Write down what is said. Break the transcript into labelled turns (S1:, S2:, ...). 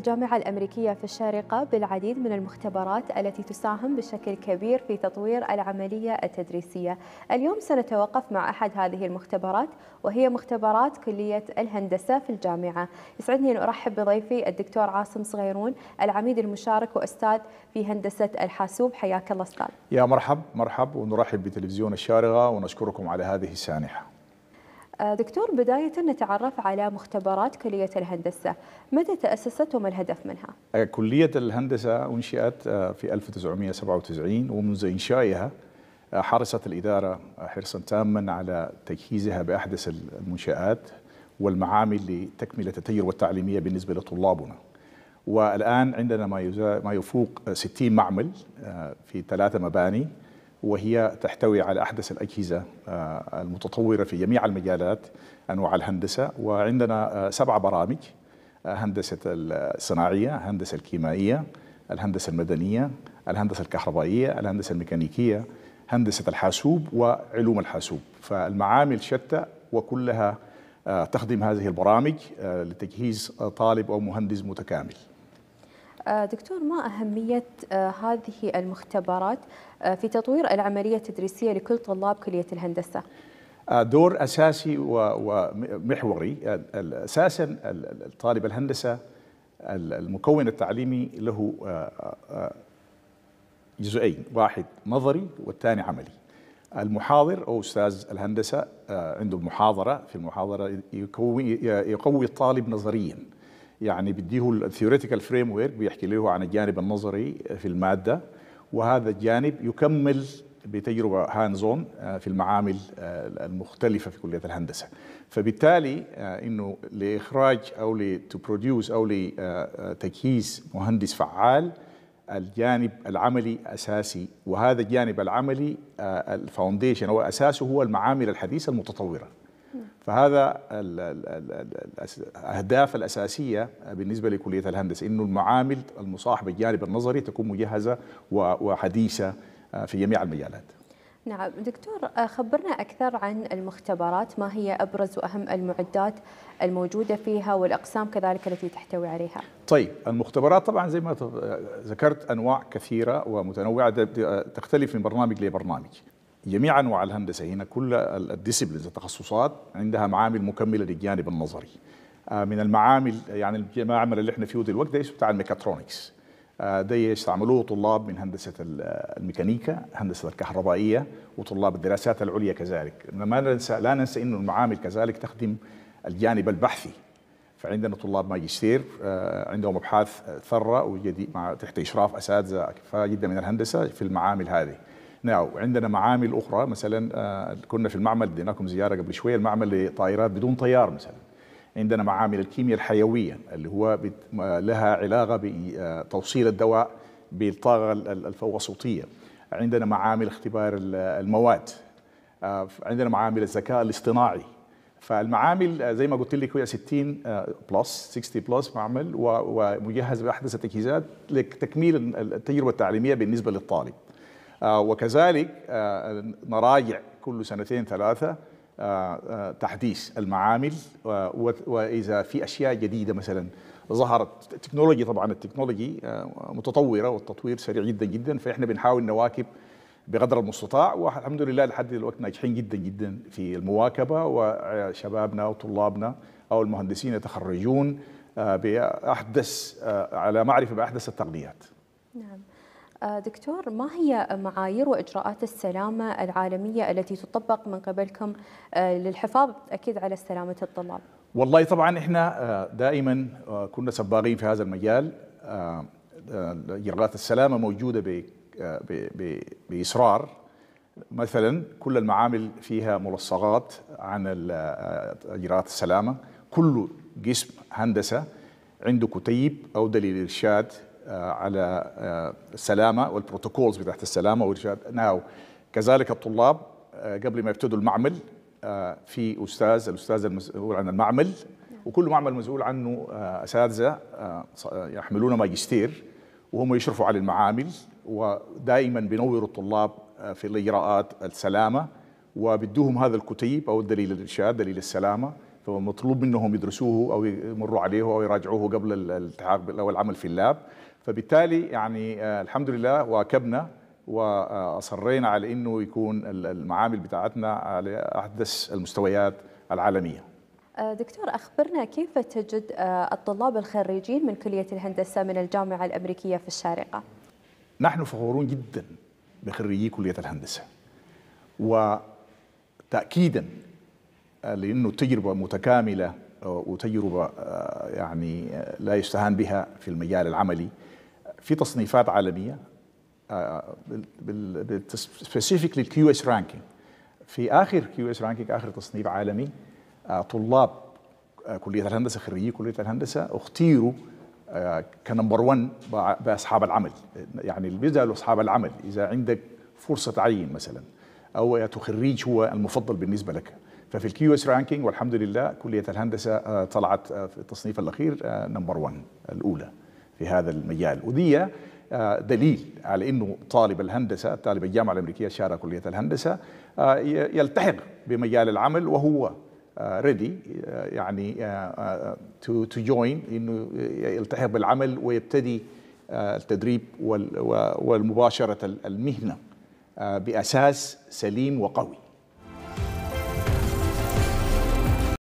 S1: الجامعة الأمريكية في الشارقة بالعديد من المختبرات التي تساهم بشكل كبير في تطوير العملية التدريسية اليوم سنتوقف مع أحد هذه المختبرات وهي مختبرات كلية الهندسة في الجامعة يسعدني أن أرحب بضيفي الدكتور عاصم صغيرون العميد المشارك وأستاذ في هندسة الحاسوب حياك الله أستاذ
S2: يا مرحب مرحب ونرحب بتلفزيون الشارقة ونشكركم على هذه السانحة
S1: دكتور بداية نتعرف على مختبرات كلية الهندسة متى تأسست وما الهدف منها؟
S2: كلية الهندسة أنشئت آه، في 1997 ومنذ إنشائها آه، حرصت الإدارة آه، حرصا تاما على تجهيزها بأحدث المنشآت والمعامل لتكملة التجربة التعليمية بالنسبة لطلابنا والآن عندنا ما يفوق 60 معمل في ثلاثة مباني وهي تحتوي على أحدث الأجهزة آه، المتطورة في جميع المجالات أنواع الهندسة وعندنا آه، سبع برامج آه، هندسة الصناعية الهندسة الكيمائية الهندسة المدنية الهندسة الكهربائية الهندسة الميكانيكية هندسة الحاسوب وعلوم الحاسوب فالمعامل شتى وكلها تخدم هذه البرامج لتجهيز طالب أو مهندس متكامل
S1: آه، دكتور ما أهمية آه، هذه المختبرات آه، في تطوير العملية التدريسية لكل طلاب كلية الهندسة؟
S2: دور أساسي ومحوري أساسا الطالب الهندسة المكون التعليمي له جزئين واحد نظري والثاني عملي المحاضر أو أستاذ الهندسة عنده محاضرة في المحاضرة يقوي الطالب نظرياً يعني بديه الثيوريتيكال فريم ورك بيحكي له عن الجانب النظري في الماده وهذا الجانب يكمل بتجربه هانزون آه، في المعامل آه، المختلفه في كليه الهندسه فبالتالي آه، انه لاخراج او لتو بروديوس او لتجهيز مهندس فعال الجانب العملي اساسي وهذا الجانب العملي الفاونديشن او اساسه هو المعامل الحديثه المتطوره فهذا الاهداف الاساسيه بالنسبه لكليه الهندسه انه المعامل المصاحبه الجانب النظري تكون مجهزه وحديثه آه، في جميع المجالات.
S1: نعم دكتور آه، خبرنا أكثر عن المختبرات ما هي أبرز وأهم المعدات الموجودة فيها والأقسام كذلك التي تحتوي عليها
S2: طيب المختبرات طبعا زي ما ذكرت أنواع كثيرة ومتنوعة تختلف من برنامج لبرنامج جميع انواع الهندسه هنا كل الديسبلينز التخصصات عندها معامل مكمله للجانب النظري آه، من المعامل يعني المعمل اللي احنا فيه دلوقتي ده اسمه بتاع الميكاترونكس آه، ده يستعملوه طلاب من هندسه الميكانيكا هندسه الكهربائيه وطلاب الدراسات العليا كذلك ما ننسى لا ننسى انه المعامل كذلك تخدم الجانب البحثي فعندنا طلاب ماجستير آه، عندهم ابحاث ثره وجديد مع تحت اشراف اساتذه كفاءه جدا من الهندسه في المعامل هذه ناو نعم، عندنا معامل أخرى مثلا آه، كنا في المعمل اديناكم زيارة قبل شوية المعمل لطائرات بدون طيار مثلا عندنا معامل الكيمياء الحيوية اللي هو لها علاقة بتوصيل آه، الدواء بالطاقة الفوصوتيه عندنا معامل اختبار المواد آه، عندنا معامل الذكاء الاصطناعي فالمعامل زي ما قلت لك هي 60 بلس 60 بلس معمل ومجهز باحدث التجهيزات لتكميل التجربه التعليميه بالنسبه للطالب آه، وكذلك آه، مراجع كل سنتين ثلاثة آه، تحديث المعامل وإذا في أشياء جديدة مثلا ظهرت التكنولوجي طبعا التكنولوجي متطورة والتطوير سريع جدا جدا فإحنا بنحاول نواكب بقدر المستطاع والحمد لله لحد الوقت ناجحين جدا جدا في المواكبة وشبابنا وطلابنا أو المهندسين يتخرجون بأحدث على معرفة بأحدث التقنيات
S1: نعم آه، دكتور ما هي معايير واجراءات السلامه العالميه التي تطبق من قبلكم آه، للحفاظ اكيد على سلامه الطلاب؟
S2: والله طبعا احنا آه، دائما كنا سباقين في هذا المجال اجراءات السلامه موجوده باصرار مثلا كل المعامل فيها ملصقات عن اجراءات السلامه كل قسم هندسه عنده كتيب او دليل ارشاد آه، على السلامه آه، والبروتوكولز بتاعت السلامه وارشاد ناو كذلك الطلاب آه، قبل ما يبتدوا المعمل في استاذ الاستاذ المسؤول عن المعمل وكل معمل مسؤول عنه اساتذه يحملون ماجستير وهم يشرفوا على المعامل ودائما بينوروا الطلاب في الاجراءات السلامه وبدوهم هذا الكتيب او الدليل الارشاد دليل السلامه فمطلوب منهم يدرسوه او يمروا عليه او يراجعوه قبل الالتحاق او العمل في اللاب فبالتالي يعني آه، الحمد لله واكبنا واصرينا على انه يكون المعامل بتاعتنا على احدث المستويات العالميه
S1: آه، دكتور أخبرنا كيف تجد آه، الطلاب الخريجين من كلية الهندسة من الجامعة الأمريكية في الشارقة؟
S2: نحن فخورون جدا بخريجي كلية الهندسة وتأكيدا لأنه تجربة متكاملة وتجربة آه، يعني آه، لا يستهان بها في المجال العملي في تصنيفات عالمية سبيسيفيكلي الكيو اس رانكينج في اخر كيو اس رانكينج اخر تصنيف عالمي آه، طلاب كلية الهندسة خريجي كلية الهندسة اختيروا كنمبر 1 باصحاب العمل يعني اللي بيسالوا اصحاب العمل اذا عندك فرصه تعيين مثلا او خريج هو المفضل بالنسبه لك ففي الكيو اس رانكينج والحمد لله كليه الهندسه آه، طلعت آه، في التصنيف الاخير آه، نمبر 1 الاولى في هذا المجال ودي دليل على انه طالب الهندسه طالب الجامعه الامريكيه الشارع كليه الهندسه يلتحق بمجال العمل وهو ريدي يعني تو تو جوين انه يلتحق بالعمل ويبتدي التدريب والمباشره المهنه باساس سليم وقوي